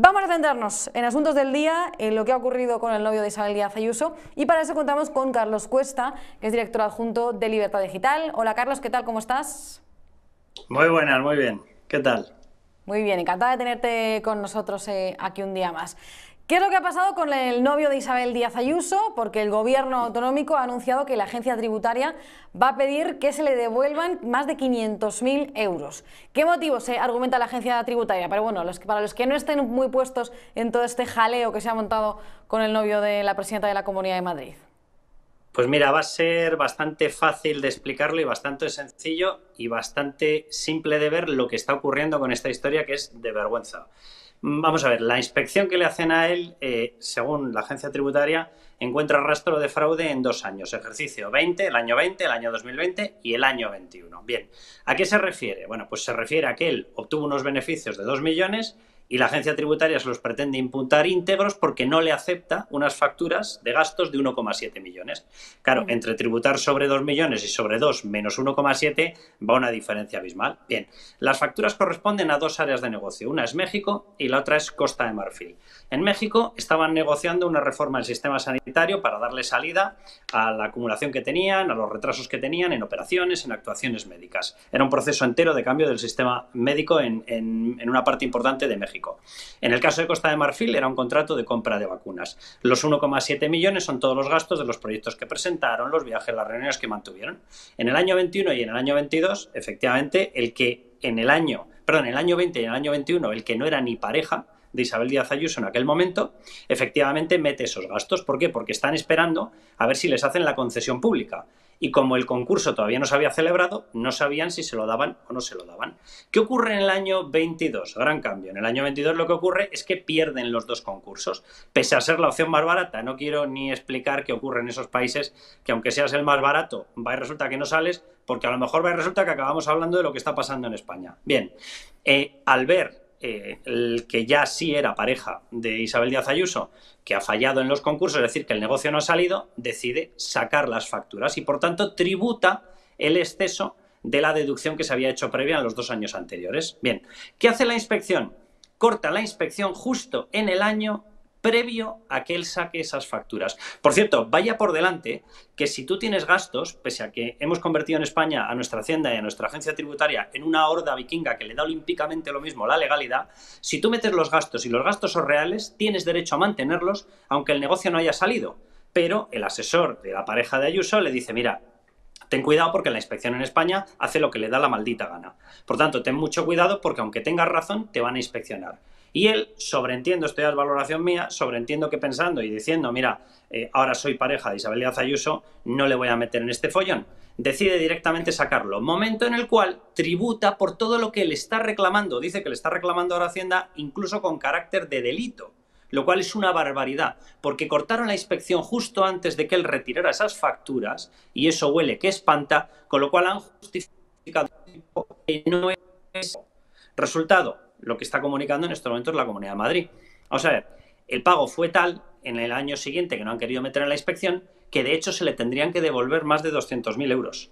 Vamos a centrarnos en asuntos del día, en lo que ha ocurrido con el novio de Isabel Díaz Ayuso y para eso contamos con Carlos Cuesta, que es director adjunto de Libertad Digital. Hola Carlos, ¿qué tal? ¿Cómo estás? Muy buenas, muy bien. ¿Qué tal? Muy bien, encantada de tenerte con nosotros eh, aquí un día más. ¿Qué es lo que ha pasado con el novio de Isabel Díaz Ayuso? Porque el gobierno autonómico ha anunciado que la agencia tributaria va a pedir que se le devuelvan más de 500.000 euros. ¿Qué motivos se eh, argumenta la agencia tributaria? Pero bueno, los, para los que no estén muy puestos en todo este jaleo que se ha montado con el novio de la presidenta de la Comunidad de Madrid. Pues mira, va a ser bastante fácil de explicarlo y bastante sencillo y bastante simple de ver lo que está ocurriendo con esta historia que es de vergüenza. Vamos a ver, la inspección que le hacen a él, eh, según la agencia tributaria, encuentra rastro de fraude en dos años, ejercicio 20, el año 20, el año 2020 y el año 21. Bien, ¿a qué se refiere? Bueno, pues se refiere a que él obtuvo unos beneficios de 2 millones y la agencia tributaria se los pretende imputar íntegros porque no le acepta unas facturas de gastos de 1,7 millones. Claro, entre tributar sobre 2 millones y sobre 2 menos 1,7 va una diferencia abismal. Bien, las facturas corresponden a dos áreas de negocio. Una es México y la otra es Costa de Marfil. En México estaban negociando una reforma del sistema sanitario para darle salida a la acumulación que tenían, a los retrasos que tenían en operaciones, en actuaciones médicas. Era un proceso entero de cambio del sistema médico en una parte importante de México. En el caso de Costa de Marfil era un contrato de compra de vacunas. Los 1,7 millones son todos los gastos de los proyectos que presentaron, los viajes, las reuniones que mantuvieron. En el año 21 y en el año 22, efectivamente, el que en el año, perdón, en el año 20 y en el año 21, el que no era ni pareja, de Isabel Díaz Ayuso en aquel momento, efectivamente mete esos gastos. ¿Por qué? Porque están esperando a ver si les hacen la concesión pública. Y como el concurso todavía no se había celebrado, no sabían si se lo daban o no se lo daban. ¿Qué ocurre en el año 22? Gran cambio. En el año 22 lo que ocurre es que pierden los dos concursos. Pese a ser la opción más barata, no quiero ni explicar qué ocurre en esos países, que aunque seas el más barato, va y resulta que no sales, porque a lo mejor va y resulta que acabamos hablando de lo que está pasando en España. Bien, eh, al ver eh, el que ya sí era pareja de Isabel Díaz Ayuso, que ha fallado en los concursos, es decir, que el negocio no ha salido, decide sacar las facturas y por tanto tributa el exceso de la deducción que se había hecho previa en los dos años anteriores. Bien, ¿qué hace la inspección? Corta la inspección justo en el año previo a que él saque esas facturas. Por cierto, vaya por delante que si tú tienes gastos, pese a que hemos convertido en España a nuestra Hacienda y a nuestra agencia tributaria en una horda vikinga que le da olímpicamente lo mismo la legalidad, si tú metes los gastos y los gastos son reales, tienes derecho a mantenerlos aunque el negocio no haya salido. Pero el asesor de la pareja de Ayuso le dice, mira, ten cuidado porque la inspección en España hace lo que le da la maldita gana. Por tanto, ten mucho cuidado porque aunque tengas razón, te van a inspeccionar. Y él, sobreentiendo, estoy a la valoración mía, sobreentiendo que pensando y diciendo, mira, eh, ahora soy pareja de Isabel Díaz no le voy a meter en este follón. Decide directamente sacarlo. Momento en el cual tributa por todo lo que le está reclamando. Dice que le está reclamando ahora Hacienda incluso con carácter de delito lo cual es una barbaridad, porque cortaron la inspección justo antes de que él retirara esas facturas y eso huele que espanta, con lo cual han justificado que no es. Resultado, lo que está comunicando en estos momentos la Comunidad de Madrid. Vamos a ver, el pago fue tal en el año siguiente que no han querido meter en la inspección que de hecho se le tendrían que devolver más de 200.000 euros.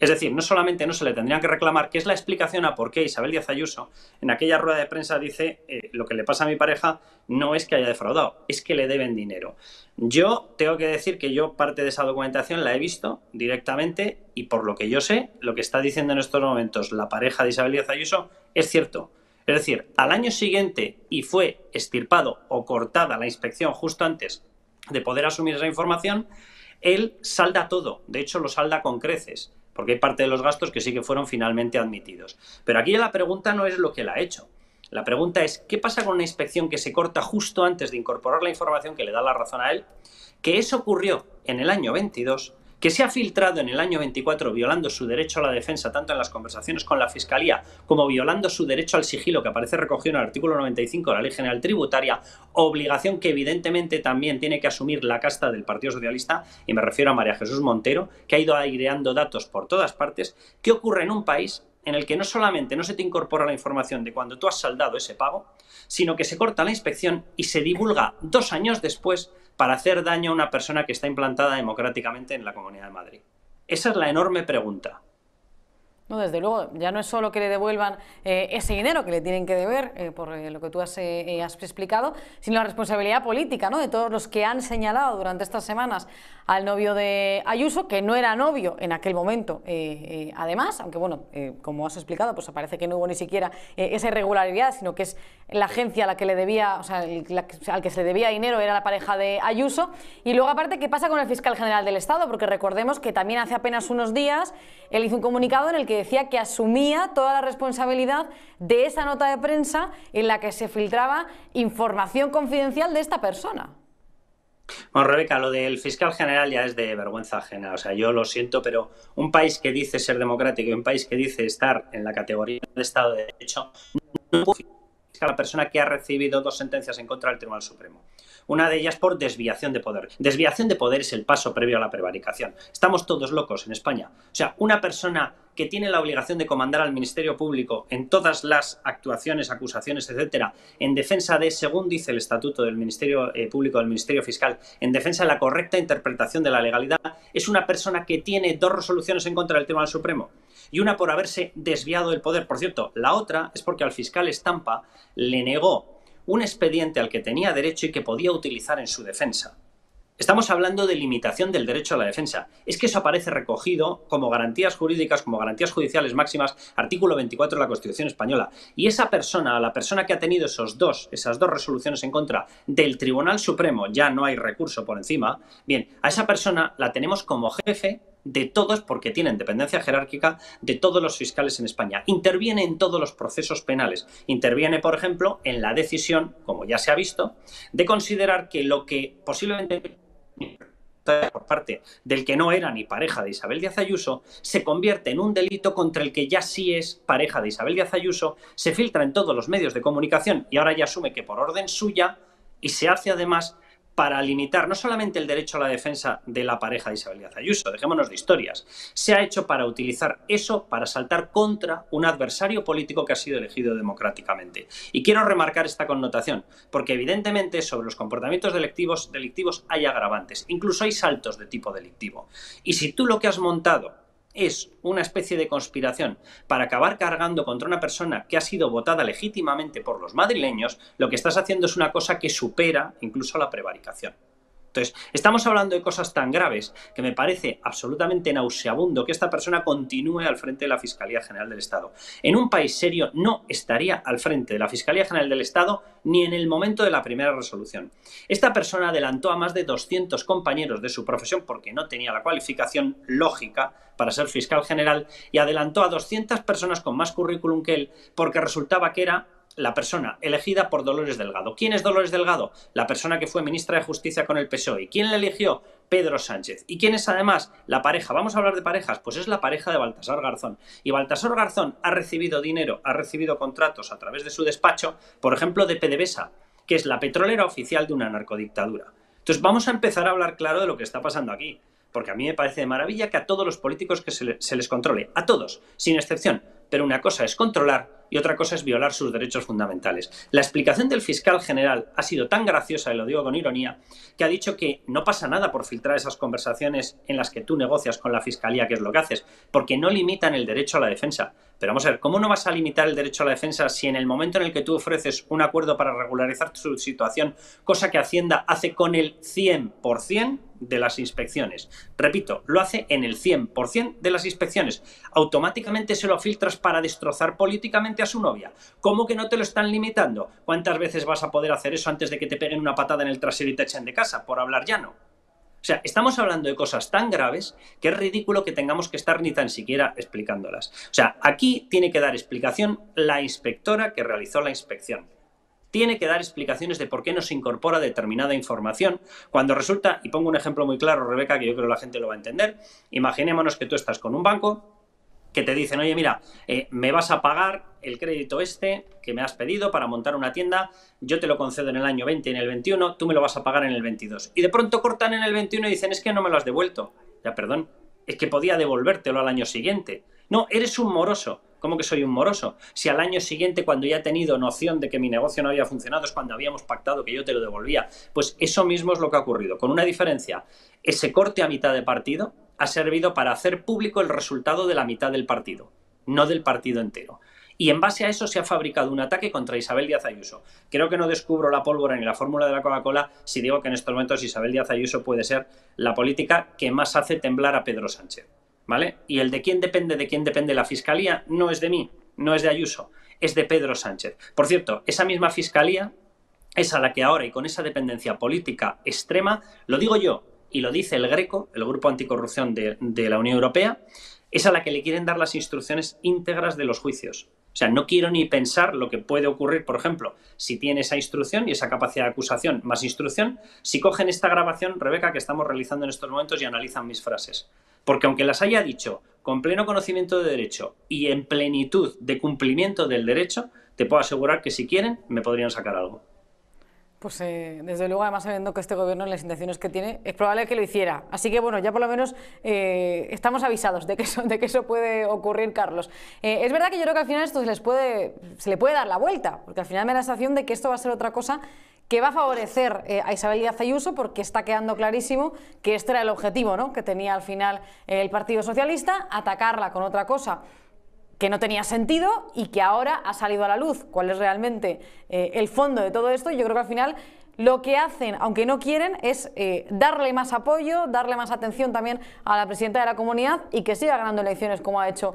Es decir, no solamente no se le tendrían que reclamar, que es la explicación a por qué Isabel Díaz Ayuso en aquella rueda de prensa dice eh, lo que le pasa a mi pareja no es que haya defraudado, es que le deben dinero. Yo tengo que decir que yo parte de esa documentación la he visto directamente y por lo que yo sé, lo que está diciendo en estos momentos la pareja de Isabel Díaz Ayuso es cierto. Es decir, al año siguiente y fue estirpado o cortada la inspección justo antes de poder asumir esa información, él salda todo. De hecho, lo salda con creces, porque hay parte de los gastos que sí que fueron finalmente admitidos. Pero aquí la pregunta no es lo que él ha hecho. La pregunta es, ¿qué pasa con una inspección que se corta justo antes de incorporar la información que le da la razón a él? Que eso ocurrió en el año 22 que se ha filtrado en el año 24 violando su derecho a la defensa tanto en las conversaciones con la Fiscalía como violando su derecho al sigilo que aparece recogido en el artículo 95 de la Ley General Tributaria, obligación que evidentemente también tiene que asumir la casta del Partido Socialista, y me refiero a María Jesús Montero, que ha ido aireando datos por todas partes, ¿qué ocurre en un país en el que no solamente no se te incorpora la información de cuando tú has saldado ese pago, sino que se corta la inspección y se divulga dos años después para hacer daño a una persona que está implantada democráticamente en la Comunidad de Madrid? Esa es la enorme pregunta desde luego, ya no es solo que le devuelvan eh, ese dinero que le tienen que deber, eh, por eh, lo que tú has, explicado, sino la responsabilidad política ¿no? de todos los que han señalado durante estas semanas al novio de Ayuso, que no era novio en aquel momento, además, aunque bueno, como has explicado, pues parece que no hubo ni siquiera esa irregularidad, sino que es la agencia a la que le debía, al que se le debía dinero era la pareja de Ayuso. Y luego, aparte, ¿qué pasa con el fiscal general del Estado? Porque recordemos que también hace apenas unos días él hizo un comunicado en el que decía que asumía toda la responsabilidad de esa nota de prensa en la que se filtraba información confidencial de esta persona. Bueno, Rebeca, lo del fiscal general ya es de vergüenza general. O sea, yo lo siento, pero un país que dice ser democrático y un país que dice estar en la categoría de Estado de Derecho no puede la persona que ha recibido dos sentencias en contra del Tribunal Supremo. Una de ellas por desviación de poder. Desviación de poder es el paso previo a la prevaricación. Estamos todos locos en España. O sea, una persona que tiene la obligación de comandar al Ministerio Público en todas las actuaciones, acusaciones, etcétera, en defensa de, según dice el Estatuto del Ministerio eh, Público, del Ministerio Fiscal, en defensa de la correcta interpretación de la legalidad, es una persona que tiene dos resoluciones en contra del Tribunal Supremo y una por haberse desviado del poder. Por cierto, la otra es porque al fiscal Estampa le negó un expediente al que tenía derecho y que podía utilizar en su defensa. Estamos hablando de limitación del derecho a la defensa. Es que eso aparece recogido como garantías jurídicas, como garantías judiciales máximas, artículo 24 de la Constitución española. Y esa persona, la persona que ha tenido esos dos, esas dos resoluciones en contra del Tribunal Supremo, ya no hay recurso por encima, bien, a esa persona la tenemos como jefe de todos, porque tienen dependencia jerárquica de todos los fiscales en España. Interviene en todos los procesos penales. Interviene, por ejemplo, en la decisión, como ya se ha visto, de considerar que lo que posiblemente por parte del que no era ni pareja de Isabel Díaz Ayuso, se convierte en un delito contra el que ya sí es pareja de Isabel Díaz Ayuso, se filtra en todos los medios de comunicación y ahora ya asume que por orden suya y se hace además para limitar no solamente el derecho a la defensa de la pareja de Isabel Díaz Ayuso, dejémonos de historias, se ha hecho para utilizar eso para saltar contra un adversario político que ha sido elegido democráticamente. Y quiero remarcar esta connotación, porque evidentemente sobre los comportamientos delictivos, delictivos hay agravantes, incluso hay saltos de tipo delictivo. Y si tú lo que has montado es una especie de conspiración para acabar cargando contra una persona que ha sido votada legítimamente por los madrileños, lo que estás haciendo es una cosa que supera incluso la prevaricación. Entonces, estamos hablando de cosas tan graves que me parece absolutamente nauseabundo que esta persona continúe al frente de la Fiscalía General del Estado. En un país serio no estaría al frente de la Fiscalía General del Estado ni en el momento de la primera resolución. Esta persona adelantó a más de 200 compañeros de su profesión porque no tenía la cualificación lógica para ser fiscal general y adelantó a 200 personas con más currículum que él porque resultaba que era la persona elegida por Dolores Delgado. ¿Quién es Dolores Delgado? La persona que fue ministra de Justicia con el PSOE. ¿Quién la eligió? Pedro Sánchez. ¿Y quién es además la pareja? Vamos a hablar de parejas. Pues es la pareja de Baltasar Garzón. Y Baltasar Garzón ha recibido dinero, ha recibido contratos a través de su despacho, por ejemplo, de PDVSA, que es la petrolera oficial de una narcodictadura. Entonces vamos a empezar a hablar claro de lo que está pasando aquí porque a mí me parece de maravilla que a todos los políticos que se, les controle, a todos, sin excepción. Pero una cosa es controlar y otra cosa es violar sus derechos fundamentales. La explicación del fiscal general ha sido tan graciosa, y lo digo con ironía, que ha dicho que no pasa nada por filtrar esas conversaciones en las que tú negocias con la fiscalía, que es lo que haces, porque no limitan el derecho a la defensa. Pero vamos a ver, ¿cómo no vas a limitar el derecho a la defensa si en el momento en el que tú ofreces un acuerdo para regularizar tu situación, cosa que Hacienda hace con el 100%, de las inspecciones. Repito, lo hace en el 100% de las inspecciones. Automáticamente se lo filtras para destrozar políticamente a su novia. ¿Cómo que no te lo están limitando? ¿Cuántas veces vas a poder hacer eso antes de que te peguen una patada en el trasero y te echen de casa? Por hablar ya no. O sea, estamos hablando de cosas tan graves que es ridículo que tengamos que estar ni tan siquiera explicándolas. O sea, aquí tiene que dar explicación la inspectora que realizó la inspección tiene que dar explicaciones de por qué no se incorpora determinada información, cuando resulta, y pongo un ejemplo muy claro, Rebeca, que yo creo que la gente lo va a entender, imaginémonos que tú estás con un banco que te dicen, oye, mira, eh, me vas a pagar el crédito este que me has pedido para montar una tienda, yo te lo concedo en el año 20 y en el 21, tú me lo vas a pagar en el 22. Y de pronto cortan en el 21 y dicen, es que no me lo has devuelto. Ya, perdón, es que podía devolvértelo al año siguiente. No, eres un moroso. ¿Cómo que soy un moroso? Si al año siguiente, cuando ya he tenido noción de que mi negocio no había funcionado, es cuando habíamos pactado que yo te lo devolvía. Pues eso mismo es lo que ha ocurrido, con una diferencia. Ese corte a mitad de partido ha servido para hacer público el resultado de la mitad del partido, no del partido entero. Y en base a eso se ha fabricado un ataque contra Isabel Díaz Ayuso. Creo que no descubro la pólvora ni la fórmula de la Coca-Cola si digo que en estos momentos Isabel Díaz Ayuso puede ser la política que más hace temblar a Pedro Sánchez. Y el de quién depende, de quién depende la fiscalía, no es de mí, no es de Ayuso, es de Pedro Sánchez. Por cierto, esa misma fiscalía es a la que ahora y con esa dependencia política extrema, lo digo yo y lo dice el Greco, el Grupo Anticorrupción de, de la Unión Europea, es a la que le quieren dar las instrucciones íntegras de los juicios. O sea, no quiero ni pensar lo que puede ocurrir, por ejemplo, si tiene esa instrucción y esa capacidad de acusación más instrucción, si cogen esta grabación, Rebeca, que estamos realizando en estos momentos y analizan mis frases. Porque aunque las haya dicho con pleno conocimiento de derecho y en plenitud de cumplimiento del derecho, te puedo asegurar que si quieren me podrían sacar algo. Pues eh, desde luego, además sabiendo que este gobierno en las intenciones que tiene, es probable que lo hiciera. Así que bueno, ya por lo menos eh, estamos avisados de que, eso, de que eso puede ocurrir, Carlos. Eh, es verdad que yo creo que al final esto se les puede, se le puede dar la vuelta, porque al final me da la sensación de que esto va a ser otra cosa que va a favorecer eh, a Isabel Díaz Ayuso porque está quedando clarísimo que este era el objetivo ¿no? que tenía al final el Partido Socialista, atacarla con otra cosa que no tenía sentido y que ahora ha salido a la luz. ¿Cuál es realmente eh, el fondo de todo esto? Yo creo que al final lo que hacen, aunque no quieren, es eh, darle más apoyo, darle más atención también a la presidenta de la comunidad y que siga ganando elecciones como ha hecho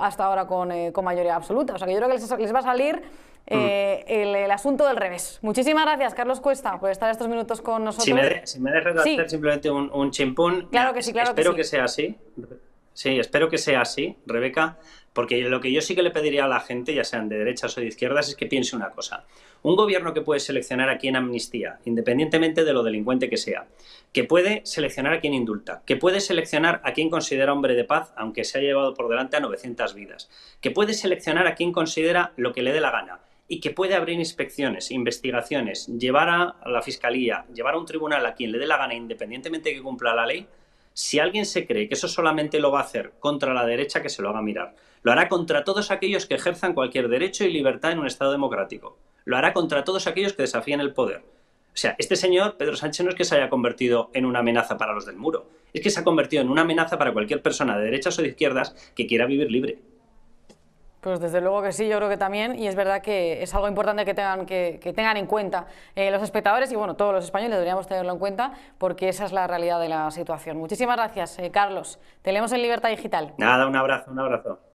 hasta ahora con, con, mayoría absoluta. O sea que yo creo que les, va a salir... Mm asunto del revés. Muchísimas gracias, Carlos Cuesta, por estar estos minutos con nosotros. Si me, hacer simplemente un, chimpón, claro que sí, claro espero que, sea así. Sí, espero que sea así, Rebeca, porque lo que yo sí que le pediría a la gente, ya sean de derechas o de izquierdas, es que piense una cosa. Un gobierno que puede seleccionar a quien amnistía, independientemente de lo delincuente que sea, que puede seleccionar a quien indulta, que puede seleccionar a quien considera hombre de paz, aunque se haya llevado por delante a 900 vidas, que puede seleccionar a quien considera lo que le dé la gana, y que puede abrir inspecciones, investigaciones, llevar a la fiscalía, llevar a un tribunal a quien le dé la gana, independientemente de que cumpla la ley, si alguien se cree que eso solamente lo va a hacer contra la derecha, que se lo haga mirar. Lo hará contra todos aquellos que ejerzan cualquier derecho y libertad en un Estado democrático. Lo hará contra todos aquellos que desafíen el poder. O sea, este señor, Pedro Sánchez, no es que se haya convertido en una amenaza para los del muro, es que se ha convertido en una amenaza para cualquier persona de derechas o de izquierdas que quiera vivir libre. Pues desde luego que sí, yo creo que también, y es verdad que es algo importante que tengan, que, tengan en cuenta eh, los espectadores y bueno, todos los españoles deberíamos tenerlo en cuenta porque esa es la realidad de la situación. Muchísimas gracias, eh, Carlos. Te leemos en Libertad Digital. Nada, un abrazo, un abrazo.